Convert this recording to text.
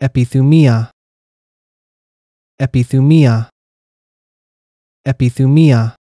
epithumia epithumia epithumia